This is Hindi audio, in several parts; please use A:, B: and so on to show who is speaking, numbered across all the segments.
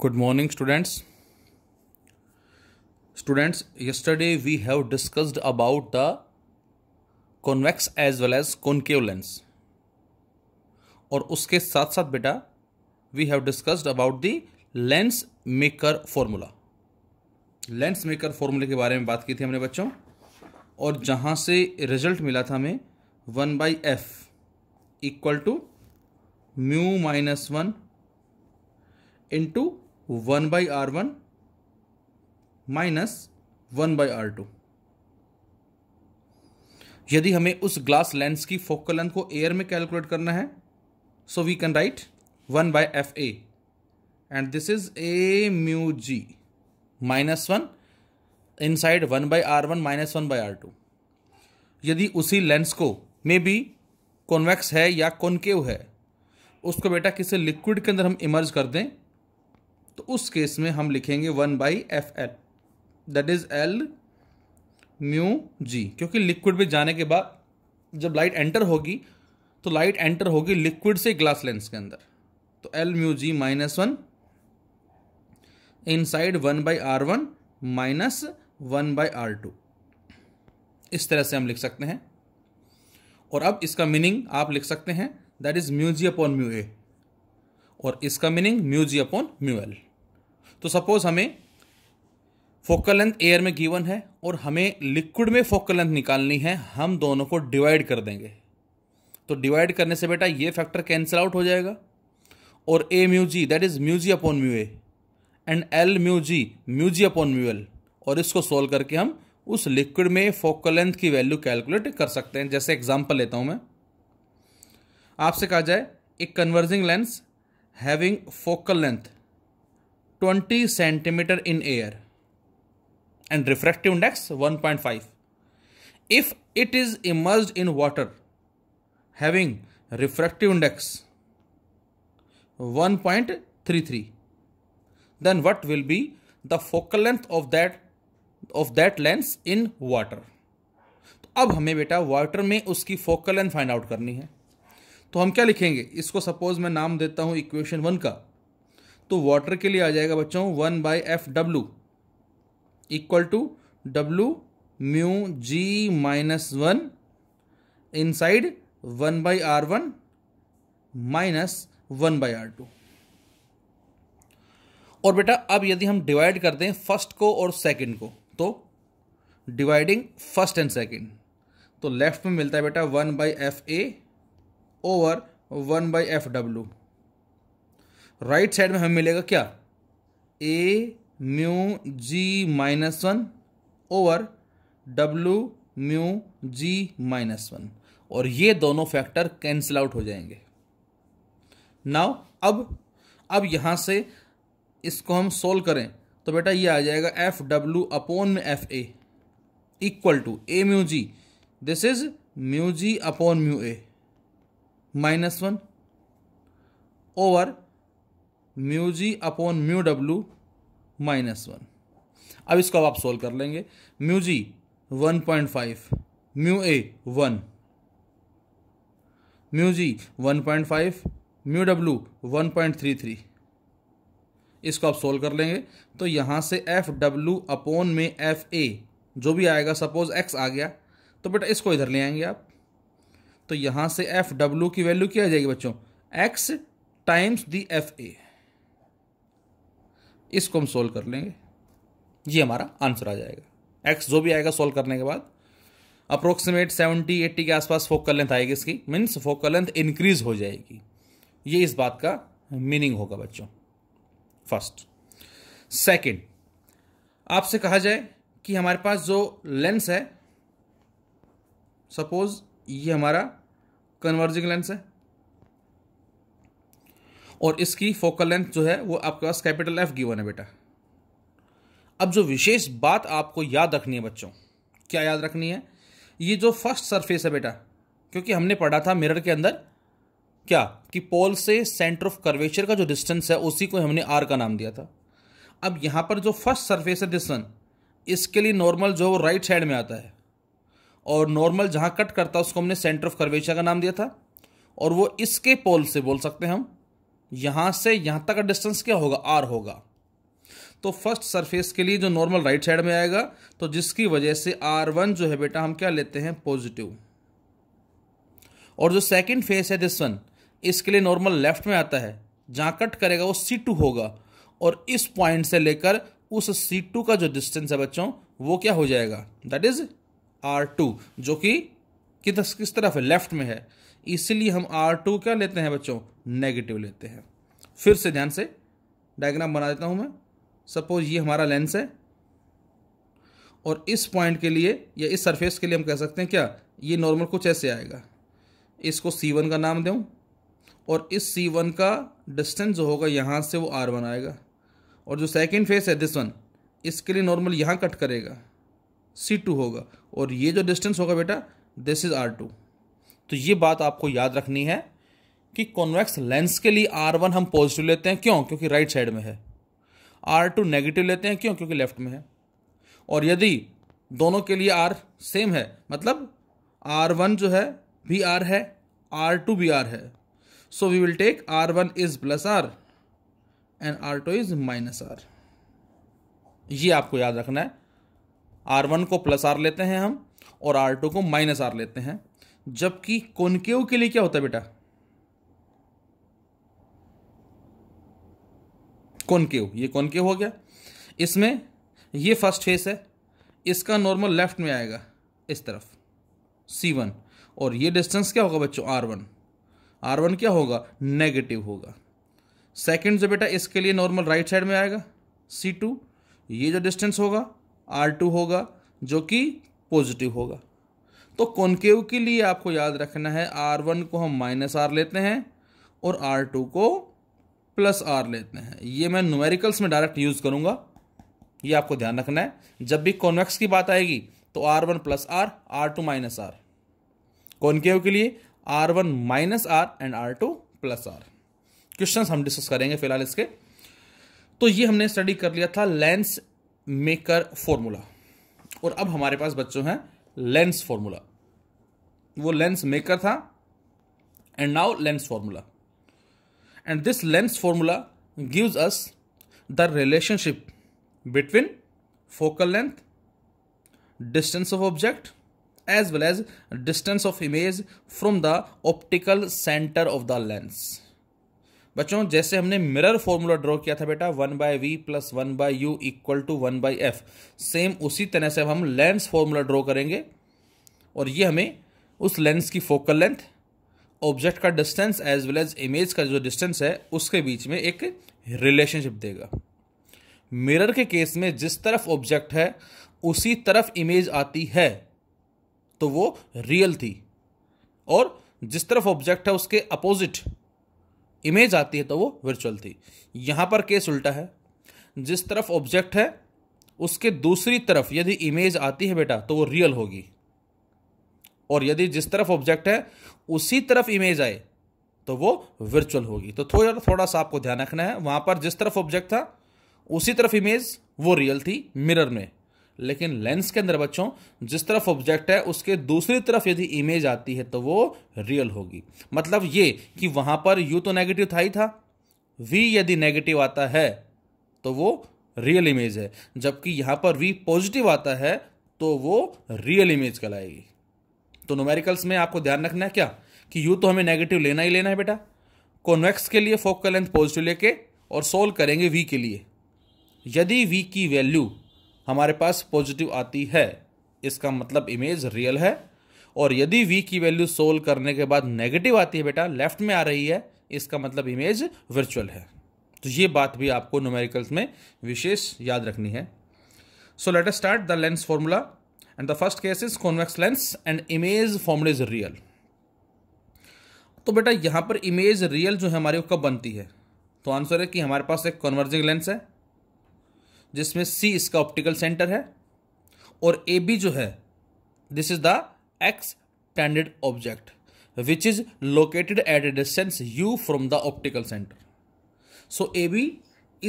A: Good morning students students yesterday we have discussed about the convex as well as concave lens और उसके साथ साथ बेटा we have discussed about the lens maker formula lens maker फॉर्मूले के बारे में बात की थी हमने बच्चों और जहां से रिजल्ट मिला था हमें one by F equal to mu minus one into one by R one minus one by R two यदि हमें उस ग्लास लेंस की फोकल लेंथ को एयर में कैलकुलेट करना है so we can write one by F A and this is A mu G minus one inside one by R one minus one by R two यदि उसी लेंस को मे बी कॉन्वेक्स है या कॉनकेव है उसको बेटा किसी लिक्विड के अंदर हम इमर्ज कर दें तो उस केस में हम लिखेंगे one by F L that is L mu G क्योंकि लिक्विड में जाने के बाद जब लाइट एंटर होगी तो लाइट एंटर होगी लिक्विड से ग्लास लेंस के अंदर तो L mu G minus one inside one by R one minus one by R two इस तरह से हम लिख सकते हैं और अब इसका मीनिंग आप लिख सकते हैं that is mu G upon mu A और इसका meaning mu G upon mu L तो सपोज हमें फोकल लेंथ एयर में गिवन है और हमें लिक्विड में फोकल लेंथ निकालनी है हम दोनों को डिवाइड कर देंगे तो डिवाइड करने से बेटा ये फैक्टर कैंसिल आउट हो जाएगा और A mu G that is mu G upon mu A and L mu G mu G upon mu L और इसको सोल्व करके हम उस लिक्विड में फोकल लेंथ की वैल्यू कैलकुलेट कर सकते हैं जैसे एग्जाम्पल लेता हूँ मैं आपसे कहा जाए एक converging lens having focal length twenty centimetre in air and refractive index one point five if it is emerge in water having refractive index one point three three then what will be the focal length of that of that lens in water तो अब हमें बेटा वाटर में उसकी फोकल लेंथ फाइंड आउट करनी है तो हम क्या लिखेंगे इसको सपोज मैं नाम देता हूं इक्वेशन वन का तो वाटर के लिए आ जाएगा बच्चों one by F W equal to W mu G minus one inside one by R one minus one by R two और बेटा अब यदि हम डिवाइड करते हैं फर्स्ट को और सेकंड को तो डिवाइडिंग फर्स्ट एंड सेकंड तो लेफ्ट में मिलता है बेटा one by F A over one by F W right side में हमें मिलेगा क्या A mu G minus one over W mu G minus one और ये दोनों फैक्टर कैंसिल आउट हो जाएंगे नाउ अब अब यहां से इसको हम सोल्व करें तो बेटा ये आ जाएगा एफ डब्ल्यू अपोन में F A equal to A mu G this is mu G upon mu A minus one over mu G upon mu W minus one अब इसको अब आप सोल्व कर लेंगे mu G one point five mu A one mu G one point five mu W one point three three इसको आप सोल्व कर लेंगे तो यहां से एफ डब्ल्यू अपोन में एफ ए जो भी आएगा सपोज एक्स आ गया तो बेटा इसको इधर ले आएंगे आप तो यहां से एफ डब्ल्यू की वैल्यू क्या आ जाएगी बच्चों X times the F A इसको हम सोल्व कर लेंगे ये हमारा आंसर आ जाएगा एक्स जो भी आएगा सोल्व करने के बाद अप्रोक्सीमेट सेवेंटी एट्टी के आसपास फोकल लेंथ आएगी इसकी मीन्स फोकल लेंथ इंक्रीज हो जाएगी ये इस बात का मीनिंग होगा बच्चों फर्स्ट सेकेंड आपसे कहा जाए कि हमारे पास जो लेंस है सपोज ये हमारा कन्वर्जिंग लेंस है और इसकी फोकल लेंथ जो है वो आपके पास कैपिटल एफ गिवन है बेटा अब जो विशेष बात आपको याद रखनी है बच्चों क्या याद रखनी है ये जो फर्स्ट सरफेस है बेटा क्योंकि हमने पढ़ा था मिरर के अंदर क्या कि पोल से सेंटर ऑफ कर्वेचर का जो डिस्टेंस है उसी को हमने आर का नाम दिया था अब यहाँ पर जो फर्स्ट सरफेस है दिस वन इसके लिए नॉर्मल जो है वो राइट साइड में आता है और नॉर्मल जहाँ कट करता है उसको हमने सेंटर ऑफ कर्वेचर का नाम दिया था और वो इसके पोल से बोल सकते हैं हम यहां से यहां तक का डिस्टेंस क्या होगा आर होगा तो फर्स्ट सरफेस के लिए जो नॉर्मल राइट साइड में आएगा तो जिसकी वजह से आर वन जो है बेटा हम क्या लेते हैं पॉजिटिव और जो सेकंड फेस है दिस वन इसके लिए नॉर्मल लेफ्ट में आता है जहां कट करेगा वो सी टू होगा और इस पॉइंट से लेकर उस सी टू का जो डिस्टेंस है बच्चों वो क्या हो जाएगा दैट इज आर टू जो कि किस तरफ है लेफ्ट में है इसलिए हम आर टू क्या लेते हैं बच्चों नेगेटिव लेते हैं फिर से ध्यान से डायग्राम बना देता हूं मैं सपोज ये हमारा लेंस है और इस पॉइंट के लिए या इस सरफेस के लिए हम कह सकते हैं क्या ये नॉर्मल कुछ ऐसे आएगा इसको सी वन का नाम दूँ और इस सी वन का डिस्टेंस जो होगा यहाँ से वो आर वन आएगा और जो सेकेंड फेस है दिस वन इसके लिए नॉर्मल यहाँ कट करेगा सी टू होगा और ये जो डिस्टेंस होगा बेटा दिस इज़ आर टू तो ये बात आपको याद रखनी है कि कॉन्वेक्स लेंस के लिए आर वन हम पॉजिटिव लेते हैं क्यों क्योंकि राइट साइड में है आर टू नेगेटिव लेते हैं क्यों क्योंकि लेफ्ट में है और यदि दोनों के लिए आर सेम है मतलब आर वन जो है भी आर है आर टू भी आर है so we will take R one is plus R and R two is minus R ये आपको याद रखना है आर वन को प्लस आर लेते हैं हम और आर टू को माइनस आर लेते हैं जबकि कोनकेव के लिए क्या होता है बेटा कोनकेव ये कोनकेव हो गया इसमें ये फर्स्ट फेस है इसका नॉर्मल लेफ्ट में आएगा इस तरफ सी वन और ये डिस्टेंस क्या होगा बच्चों आर वन आर वन क्या होगा नेगेटिव होगा सेकंड जो बेटा इसके लिए नॉर्मल राइट साइड में आएगा सी टू ये जो डिस्टेंस होगा आर टू होगा जो कि पॉजिटिव होगा तो कॉनकेव के लिए आपको याद रखना है आर वन को हम माइनस आर लेते हैं और आर टू को प्लस आर लेते हैं ये मैं न्यूमेरिकल्स में डायरेक्ट यूज़ करूँगा ये आपको ध्यान रखना है जब भी कॉन्वेक्स की बात आएगी तो R one plus R R two minus R concave के लिए R one minus R and R two plus R question हम डिस्कस करेंगे फिलहाल इसके तो ये हमने स्टडी कर लिया था लेंस मेकर फॉर्मूला और अब हमारे पास बच्चों हैं लेंस फॉर्मूला वो लेंस मेकर था and now lens formula and this lens formula gives us the relationship between focal length distance of object as well as distance of image from the optical centre of the lens बच्चों जैसे हमने मिरर फॉर्मूला ड्रॉ किया था बेटा one by V plus one by you equal to one by F same उसी तरह से अब हम लेंस फॉर्मूला ड्रॉ करेंगे और ये हमें उस लेंस की फोकल लेंथ ऑब्जेक्ट का distance as well as image का जो डिस्टेंस है उसके बीच में एक रिलेशनशिप देगा मिरर के केस में जिस तरफ ऑब्जेक्ट है उसी तरफ इमेज आती है तो वो रियल थी और जिस तरफ ऑब्जेक्ट है उसके अपोजिट इमेज आती है तो वो वर्चुअल थी यहाँ पर केस उल्टा है जिस तरफ ऑब्जेक्ट है उसके दूसरी तरफ यदि इमेज आती है बेटा तो वो रियल होगी और यदि जिस तरफ ऑब्जेक्ट है उसी तरफ इमेज आए तो वो वर्चुअल होगी तो थोड़ा थोड़ा सा आपको ध्यान रखना है वहां पर जिस तरफ ऑब्जेक्ट था उसी तरफ इमेज वो रियल थी मिरर में लेकिन लेंस के अंदर बच्चों जिस तरफ ऑब्जेक्ट है उसके दूसरी तरफ यदि इमेज आती है तो वो रियल होगी मतलब ये कि वहां पर यू तो नेगेटिव था ही था वी यदि नेगेटिव आता है तो वो रियल इमेज है जबकि यहां पर वी पॉजिटिव आता है तो वो रियल इमेज कहलाएगी तो नोमेरिकल्स में आपको ध्यान रखना है क्या कि यू तो हमें नेगेटिव लेना ही लेना है बेटा कॉन्वेक्स के लिए फोकल लेंथ पॉजिटिव लेके और सोल्व करेंगे वी के लिए यदि वी की वैल्यू हमारे पास पॉजिटिव आती है इसका मतलब इमेज रियल है और यदि वी की वैल्यू सोल्व करने के बाद नेगेटिव आती है बेटा लेफ्ट में आ रही है इसका मतलब इमेज वर्चुअल है तो ये बात भी आपको न्यूमेरिकल्स में विशेष याद रखनी है so let us start the lens formula and the first case is convex lens and image formula is real तो बेटा यहाँ पर इमेज रियल जो है हमारी वो कब बनती है तो आंसर है कि हमारे पास एक कन्वर्जिंग लेंस है जिसमें सी इसका ऑप्टिकल सेंटर है और ए बी जो है this is the extended object which is located at a distance U from the optical centre so A B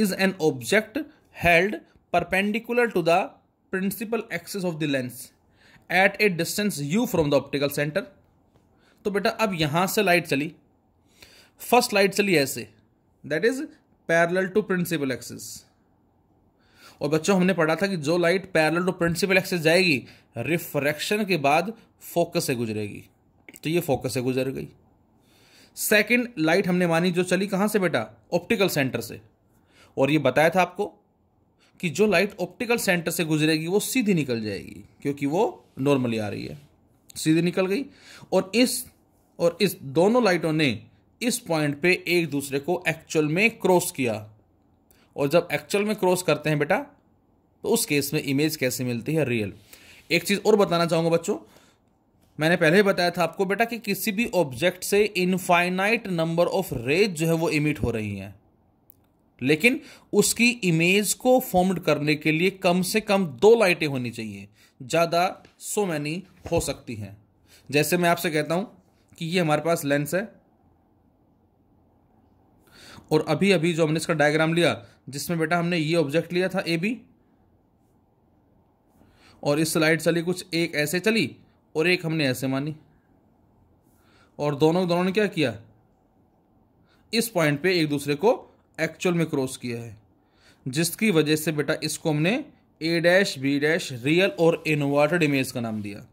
A: is an object held perpendicular to the principal axis of the lens at a distance U from the optical centre तो बेटा अब यहां से लाइट चली फर्स्ट लाइट चली ऐसे that is parallel to principal axis और बच्चों हमने पढ़ा था कि जो light parallel to principal axis जाएगी रिफ्रैक्शन के बाद फोकस से गुजरेगी तो ये फोकस से गुजर गई सेकंड लाइट हमने मानी जो चली कहां से बेटा ऑप्टिकल सेंटर से और ये बताया था आपको कि जो लाइट ऑप्टिकल सेंटर से गुजरेगी वो सीधी निकल जाएगी क्योंकि वो नॉर्मली आ रही है सीधी निकल गई और इस और इस दोनों लाइटों ने इस पॉइंट पे एक दूसरे को एक्चुअल में क्रॉस किया और जब एक्चुअल में क्रॉस करते हैं बेटा तो उस केस में इमेज कैसे मिलती है रियल एक चीज़ और बताना चाहूँगा बच्चों मैंने पहले ही बताया था आपको बेटा कि किसी भी ऑब्जेक्ट से इनफाइनाइट नंबर ऑफ रेज जो है वो इमिट हो रही हैं लेकिन उसकी इमेज को फॉर्म्ड करने के लिए कम से कम दो लाइटें होनी चाहिए ज़्यादा सो मैनी हो सकती हैं जैसे मैं आपसे कहता हूं कि ये हमारे पास लेंस है और अभी अभी जो हमने इसका डायग्राम लिया जिसमें बेटा हमने ये ऑब्जेक्ट लिया था ए बी और इस स्लाइड चली कुछ एक ऐसे चली और एक हमने ऐसे मानी और दोनों दोनों ने क्या किया इस पॉइंट पे एक दूसरे को एक्चुअल में क्रॉस किया है जिसकी वजह से बेटा इसको हमने A dash B dash real और इन्वर्टेड इमेज का नाम दिया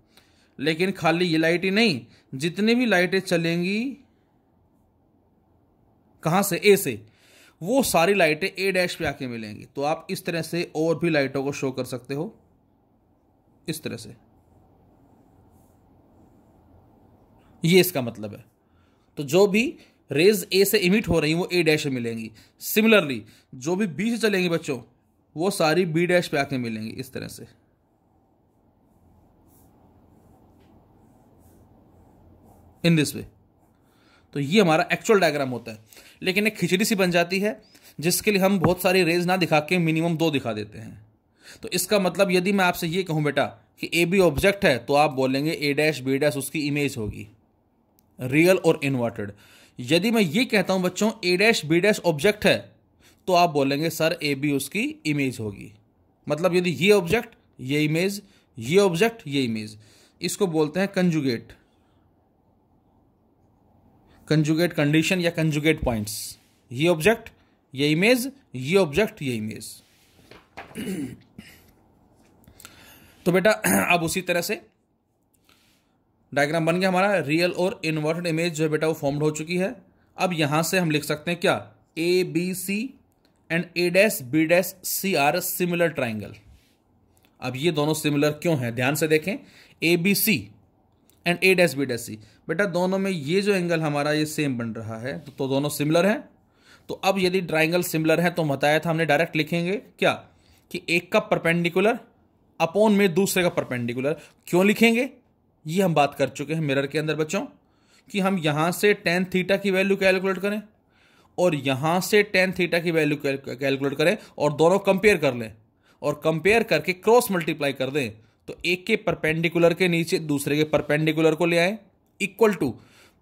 A: लेकिन खाली ये लाइट ही नहीं जितनी भी लाइटें चलेंगी कहाँ से ए से वो सारी लाइटें ए डैश पे आके मिलेंगी तो आप इस तरह से और भी लाइटों को शो कर सकते हो इस तरह से ये इसका मतलब है तो जो भी रेज ए से इमिट हो रही वो ए डैश में मिलेंगी सिमिलरली जो भी बी से चलेंगी बच्चों वो सारी बी डैश पे आके मिलेंगी इस तरह से इन दिस वे तो ये हमारा एक्चुअल डायग्राम होता है लेकिन एक खिचड़ी सी बन जाती है जिसके लिए हम बहुत सारी रेज ना दिखा के मिनिमम दो दिखा देते हैं तो इसका मतलब यदि मैं आपसे ये कहूँ बेटा कि ए बी ऑब्जेक्ट है तो आप बोलेंगे ए डैश बी डैश उसकी इमेज होगी रियल और इन्वर्टेड यदि मैं ये कहता हूँ बच्चों A dash B dash object है तो आप बोलेंगे सर ए बी उसकी इमेज होगी मतलब यदि ये ऑब्जेक्ट ये इमेज ये ऑब्जेक्ट ये इमेज इसको बोलते हैं कंजुगेट कंजुगेट कंडीशन या कंजुगेट पॉइंट्स ये ऑब्जेक्ट ये इमेज ये ऑब्जेक्ट ये इमेज तो बेटा अब उसी तरह से डायग्राम बन गया हमारा रियल और इन्वर्टेड इमेज जो है बेटा वो फॉर्म्ड हो चुकी है अब यहां से हम लिख सकते हैं क्या A B C and A dash B dash C are similar triangle अब ये दोनों सिमिलर क्यों है ध्यान से देखें A B C and A dash B dash C बेटा दोनों में ये जो एंगल हमारा ये सेम बन रहा है तो, तो दोनों सिमिलर हैं तो अब यदि ट्राइंगल सिमिलर है तो बताया था हमने डायरेक्ट लिखेंगे क्या कि एक का परपेंडिकुलर अपॉन में दूसरे का परपेंडिकुलर क्यों लिखेंगे ये हम बात कर चुके हैं मिरर के अंदर बच्चों कि हम यहां से टेन थीटा की वैल्यू कैलकुलेट करें और यहां से टेन थीटा की वैल्यू कैलकुलेट करें और दोनों कंपेयर कर लें और कंपेयर करके क्रॉस मल्टीप्लाई कर दें तो एक के परपेंडिकुलर के नीचे दूसरे के परपेंडिकुलर को ले आए इक्वल टू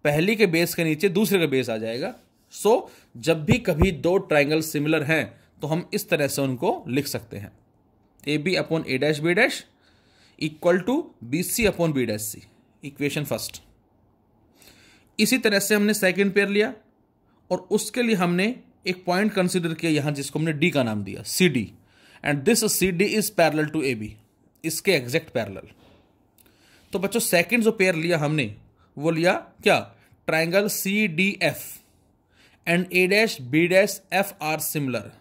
A: पहली के बेस के नीचे दूसरे का बेस आ जाएगा सो so, जब भी कभी दो ट्राइंगल सिमिलर हैं तो हम इस तरह से उनको लिख सकते हैं A B upon A dash B dash equal to B C upon B dash C equation first इसी तरह से हमने सेकेंड पेयर लिया और उसके लिए हमने एक पॉइंट कंसिडर किया यहां जिसको हमने डी का नाम दिया C D and this C D is parallel to A B इसके एग्जैक्ट पैरल तो बच्चों सेकेंड जो पेयर लिया हमने वो लिया क्या triangle C D F and A dash B dash F are similar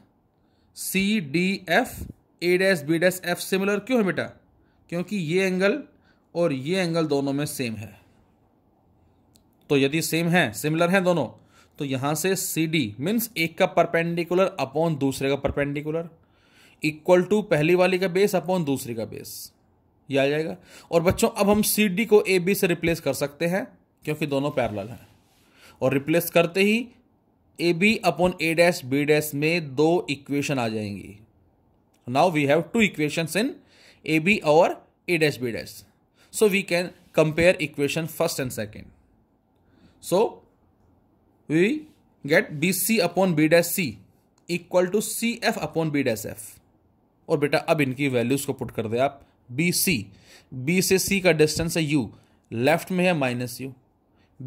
A: C D F A dash B dash F similar क्यों है बेटा क्योंकि ये एंगल और ये एंगल दोनों में सेम है तो यदि सेम है सिमिलर है दोनों तो यहां से सी डी मीन्स एक का परपेंडिकुलर अपॉन दूसरे का परपेंडिकुलर इक्वल टू पहली वाली का बेस अपॉन दूसरी का बेस ये आ जाएगा और बच्चों अब हम सी डी को ए बी से रिप्लेस कर सकते हैं क्योंकि दोनों पैरल हैं और रिप्लेस करते ही A B upon A dash B dash में दो इक्वेशन आ जाएंगी Now we have two equations in AB or A dash B dash. So we can compare equation first and second. So we get BC upon B dash C equal to cf upon b dash f और बेटा अब इनकी वैल्यूज को पुट कर दे आप बी सी बी से सी का डिस्टेंस है यू लेफ्ट में है minus you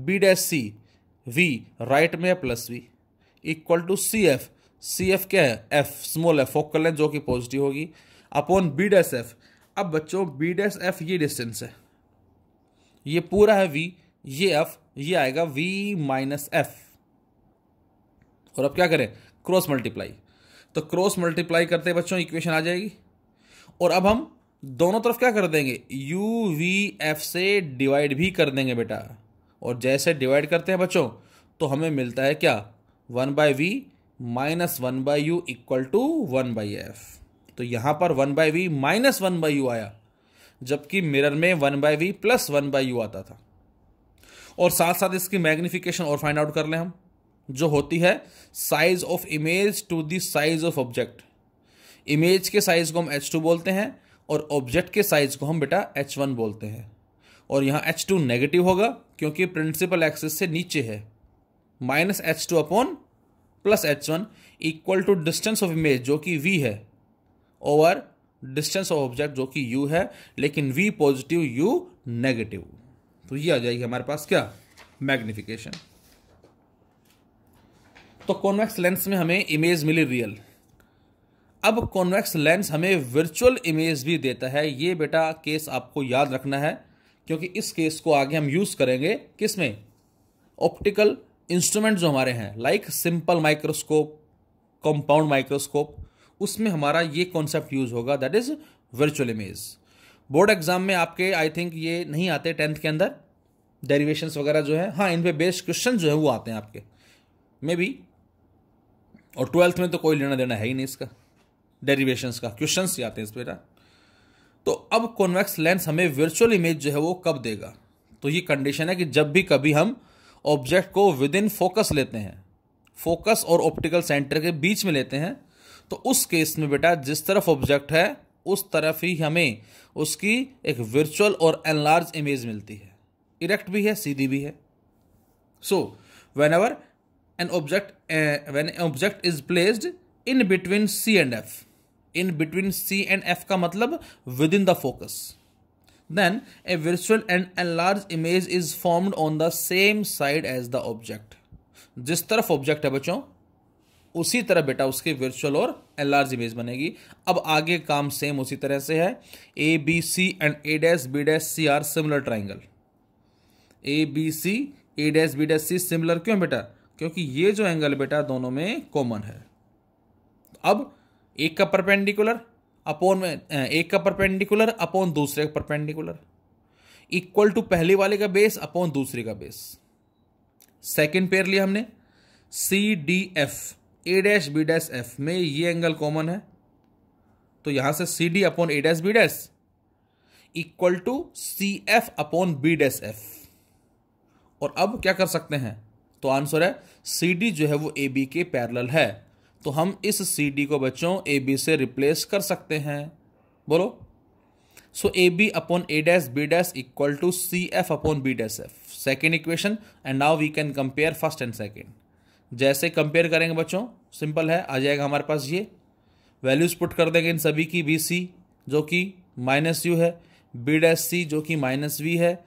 A: B dash C V right में है plus V equal to C F C F क्या है एफ स्मॉल एफ फोक कर लें जो कि पॉजिटिव होगी अपॉन बी डैस एफ अब बच्चों बी डैस एफ ये डिस्टेंस है ये पूरा है वी ये एफ ये आएगा वी माइनस एफ और अब क्या करें क्रॉस मल्टीप्लाई तो क्रॉस मल्टीप्लाई करते बच्चों इक्वेशन आ जाएगी और अब हम दोनों तरफ क्या कर देंगे यू वी एफ से डिवाइड भी कर देंगे बेटा और जैसे डिवाइड करते हैं बच्चों तो हमें मिलता है क्या one by we minus one by U equal to one by F तो यहां पर one by V minus one by U आया जबकि मिरर में one by V plus one by U आता था और साथ साथ इसकी मैग्निफिकेशन और फाइंड आउट कर लें हम जो होती है size of image to the size of object image के साइज को हम एच टू बोलते हैं और ऑब्जेक्ट के साइज को हम बेटा एच वन बोलते हैं और यहां एच टू नेगेटिव होगा क्योंकि प्रिंसिपल एक्सिस से नीचे है minus H two upon plus H one equal to distance of image जो कि वी है ओवर डिस्टेंस ऑफ ऑब्जेक्ट जो कि यू है लेकिन वी पॉजिटिव यू नेगेटिव तो ये आ जाएगी हमारे पास क्या मैग्निफिकेशन तो कॉन्वेक्स लेंस में हमें इमेज मिली रियल अब कॉन्वेक्स लेंस हमें वर्चुअल इमेज भी देता है ये बेटा केस आपको याद रखना है क्योंकि इस केस को आगे हम यूज करेंगे किसमें ऑप्टिकल इंस्ट्रूमेंट जो हमारे हैं like simple microscope compound microscope उसमें हमारा ये कॉन्सेप्ट यूज होगा that is virtual image board exam में आपके आई थिंक ये नहीं आते टेंथ के अंदर डेरिवेशन वगैरह जो है हाँ इन पे बेस्ड क्वेश्चन जो है वो आते हैं आपके मे बी और ट्वेल्थ में तो कोई लेना देना है ही नहीं इसका डेरिवेशन का क्वेश्चन ही आते हैं इस बेटा तो अब कॉन्वेक्स लेंस हमें वर्चुअल इमेज जो है वो कब देगा तो ये कंडीशन है कि जब भी कभी हम ऑब्जेक्ट को विद इन फोकस लेते हैं फोकस और ऑप्टिकल सेंटर के बीच में लेते हैं तो उस केस में बेटा जिस तरफ ऑब्जेक्ट है उस तरफ ही हमें उसकी एक वर्चुअल और एनलार्ज इमेज मिलती है इरेक्ट भी है सीधी भी है so whenever an object when object is placed in between C and F in between C and F का मतलब within the focus Then a virtual and enlarged image is formed on the same side as the object. जिस तरफ ऑब्जेक्ट है बच्चों उसी तरह बेटा उसके वर्चुअल और एनलार्ज इमेज बनेगी अब आगे काम सेम उसी तरह से है A B C and A dash B dash C are similar triangle A B C A dash B dash C similar क्यों बेटा क्योंकि ये जो एंगल बेटा दोनों में कॉमन है अब एक का परपेंडिकुलर अपॉन में एक का परपेंडिकुलर अपॉन दूसरे का परपेंडिकुलर इक्वल टू पहले वाले का बेस अपॉन दूसरे का बेस सेकेंड पेयर लिया हमने C D F A dash B dash F में ये एंगल कॉमन है तो यहां से C D upon A dash B dash equal to C F upon B dash F और अब क्या कर सकते हैं तो आंसर है सी डी जो है वो ए बी के पैरल है तो हम इस सी डी को बच्चों ए बी से रिप्लेस कर सकते हैं बोलो so A B upon A dash B dash equal to C F upon B dash F second equation and now we can compare first and second जैसे कंपेयर करेंगे बच्चों सिंपल है आ जाएगा हमारे पास ये वैल्यूज पुट कर देंगे इन सभी की बी सी जो कि माइनस यू है बी डैश सी जो कि माइनस वी है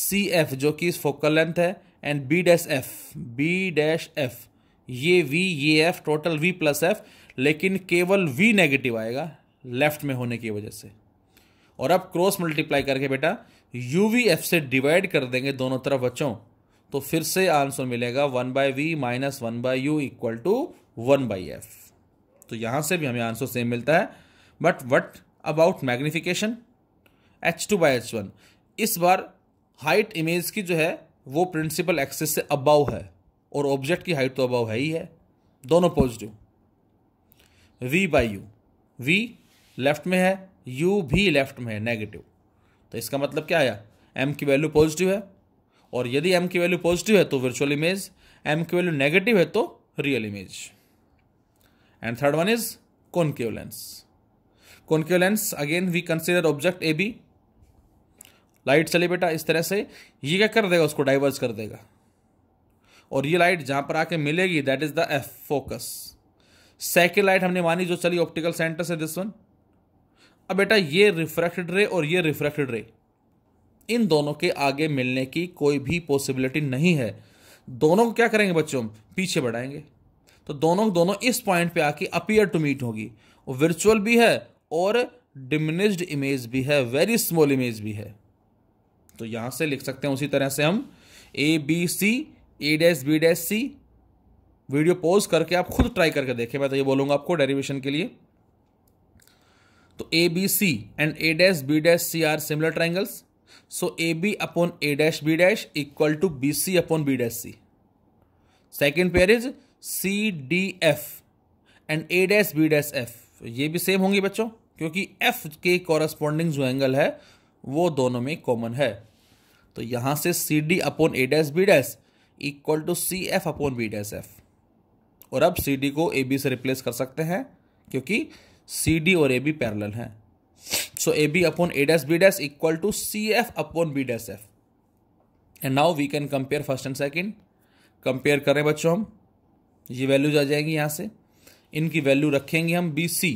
A: सी एफ जो कि फोकल लेंथ है and B dash F B dash F ये वी ये F total V plus F लेकिन केवल वी नेगेटिव आएगा लेफ्ट में होने की वजह से और अब क्रॉस मल्टीप्लाई करके बेटा यू वी एफ से डिवाइड कर देंगे दोनों तरफ बच्चों तो फिर से आंसर मिलेगा one by we minus one by you equal to one by F तो यहां से भी हमें आंसर सेम मिलता है but what about magnification H two by H one इस बार हाइट इमेज की जो है वो प्रिंसिपल एक्सेस से अबाउ है और ऑब्जेक्ट की हाइट तो अबव है ही है दोनों positive V by you V left में है यू भी लेफ्ट में है नेगेटिव तो इसका मतलब क्या आया एम की वैल्यू पॉजिटिव है और यदि एम की वैल्यू पॉजिटिव है तो वर्चुअल इमेज एम की वैल्यू नेगेटिव है तो real image and third one is concave lens again we consider object A B light चले बेटा इस तरह से ये क्या कर देगा उसको डाइवर्स कर देगा और ये लाइट जहाँ पर आके मिलेगी that is the F focus second light हमने मानी जो चली ऑप्टिकल सेंटर से दिस वन अब बेटा ये रिफ्रैक्टेड रे और ये रिफ्रैक्टेड रे इन दोनों के आगे मिलने की कोई भी पॉसिबिलिटी नहीं है दोनों को क्या करेंगे बच्चों पीछे बढ़ाएंगे तो दोनों दोनों इस पॉइंट पे आके अपियर टू मीट होगी वर्चुअल भी है और डिमिनिस्ड इमेज भी है वेरी स्मॉल इमेज भी है तो यहां से लिख सकते हैं उसी तरह से हम A B C A dash B dash C video pause करके आप खुद ट्राई करके देखें मैं तो ये बोलूंगा आपको डेरिवेशन के लिए तो A B C and A dash B dash C are similar triangles so A B upon A dash B dash equal to B C upon B dash C second pair is C D F and A dash B dash F ये भी सेम होंगी बच्चों क्योंकि एफ के कॉरस्पॉन्डिंग जो एंगल है वो दोनों में कॉमन है तो यहां से C D upon A dash B dash equal to C F upon B dash F और अब सी डी को ए बी से रिप्लेस कर सकते हैं क्योंकि सी डी और ए बी पैरल हैं so A B upon A dash B dash equal to C F upon B dash F and now we can compare first and second compare करें बच्चों हम ये वैल्यूज आ जाएंगी यहाँ से इनकी वैल्यू रखेंगे हम बी सी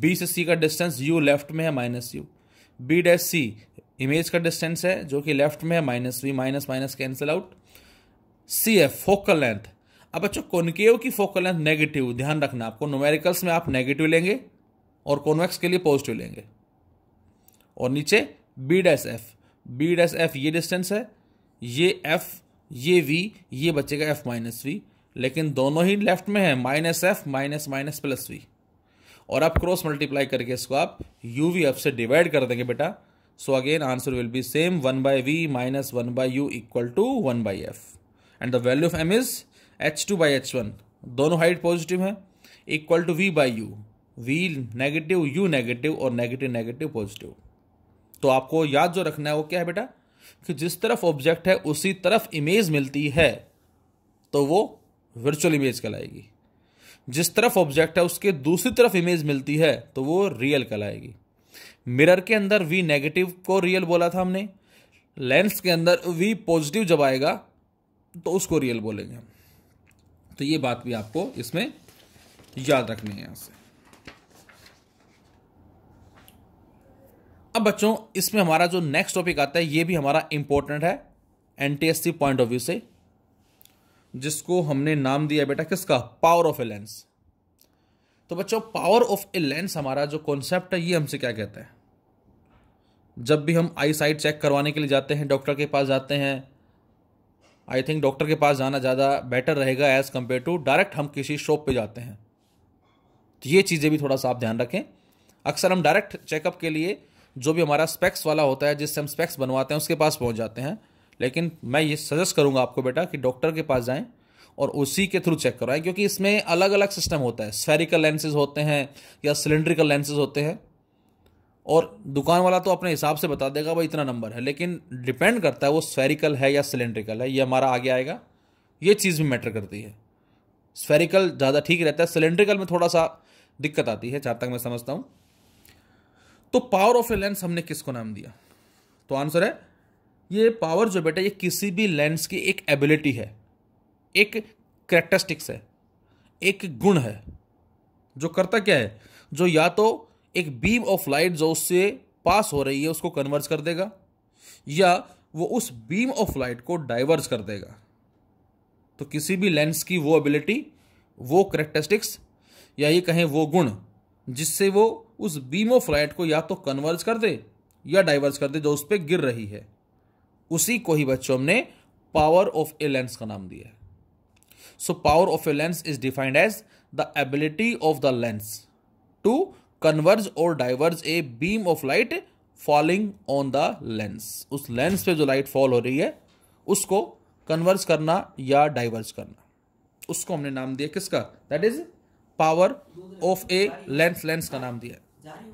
A: बी से सी का डिस्टेंस यू लेफ्ट में है minus you B dash C image का डिस्टेंस है जो कि लेफ्ट में है minus v minus minus cancel out C है फोकल लेंथ अब बच्चों कॉनकेव की फोकल लेंथ नेगेटिव ध्यान रखना आपको नोमेरिकल्स में आप नेगेटिव लेंगे और कॉन्वेक्स के लिए पॉजिटिव लेंगे और नीचे B dash F B dash F ये डिस्टेंस है ये एफ ये वी ये बच्चे का एफ माइनस वी लेकिन दोनों ही लेफ्ट में है minus f minus minus plus v और आप क्रॉस मल्टीप्लाई करके इसको आप यू वी एफ से डिवाइड कर देंगे बेटा so again answer will be same one by we minus one by you equal to one by f and the value of m is h two by H one दोनों हाइट पॉजिटिव है equal to v by you v negative u negative और नेगेटिव नेगेटिव पॉजिटिव तो आपको याद जो रखना है वो क्या है बेटा कि जिस तरफ ऑब्जेक्ट है उसी तरफ इमेज मिलती है तो वो वर्चुअल इमेज कहलाएगी जिस तरफ ऑब्जेक्ट है उसके दूसरी तरफ इमेज मिलती है तो वो रियल कहलाएगी मिरर के अंदर वी नेगेटिव को रियल बोला था हमने लेंस के अंदर वी पॉजिटिव जब आएगा तो उसको रियल बोलेंगे हम तो ये बात भी आपको इसमें याद रखनी है यहां से अब बच्चों इसमें हमारा जो नेक्स्ट टॉपिक आता है ये भी हमारा इंपॉर्टेंट है एनटीएससी पॉइंट ऑफ व्यू से जिसको हमने नाम दिया बेटा किसका पावर ऑफ ए लेंस तो बच्चों पावर ऑफ ए लेंस हमारा जो कॉन्सेप्ट है ये हमसे क्या कहता है जब भी हम आई साइट चेक करवाने के लिए जाते हैं डॉक्टर के पास जाते हैं आई थिंक डॉक्टर के पास जाना ज़्यादा बेटर रहेगा एज़ कम्पेयर टू डायरेक्ट हम किसी शॉप पे जाते हैं तो ये चीज़ें भी थोड़ा सा आप ध्यान रखें अक्सर हम डायरेक्ट चेकअप के लिए जो भी हमारा स्पेक्स वाला होता है जिससे हम स्पेक्स बनवाते हैं उसके पास पहुंच जाते हैं लेकिन मैं ये सजेस्ट करूंगा आपको बेटा कि डॉक्टर के पास जाएं और उसी के थ्रू चेक करवाएं क्योंकि इसमें अलग अलग सिस्टम होता है स्फेरिकल लेंसेज होते हैं या सिलेंड्रिकल लेंसेज होते हैं और दुकान वाला तो अपने हिसाब से बता देगा भाई इतना नंबर है लेकिन डिपेंड करता है वो स्फेरिकल है या सिलेंड्रिकल है ये हमारा आगे आएगा ये चीज़ भी मैटर करती है स्फेरिकल ज़्यादा ठीक रहता है सिलेंड्रिकल में थोड़ा सा दिक्कत आती है जहाँ तक मैं समझता हूँ तो पावर ऑफ ए लेंस हमने किसको नाम दिया तो आंसर है ये पावर जो बेटा ये किसी भी लेंस की एक एबिलिटी है एक करेक्टरिस्टिक्स है एक गुण है जो करता क्या है जो या तो एक बीम ऑफ लाइट जो उससे पास हो रही है उसको कन्वर्ज कर देगा या वो उस बीम ऑफ लाइट को डाइवर्ज कर देगा तो किसी भी लेंस की वो एबिलिटी वो करेक्टरिस्टिक्स या ये कहें वो गुण जिससे वो उस बीम ऑफ लाइट को या तो कन्वर्ज कर दे या डाइवर्ज कर दे जो उस पर गिर रही है उसी को ही बच्चों हमने पावर ऑफ ए लेंस का नाम दिया है so power of a lens is defined as the ability of the lens to converge और diverge a beam of light falling on the lens उस लेंस पे जो लाइट फॉल हो रही है उसको कन्वर्ज करना या डाइवर्ज करना उसको हमने नाम दिया किसका that is power of a lens lens का नाम दिया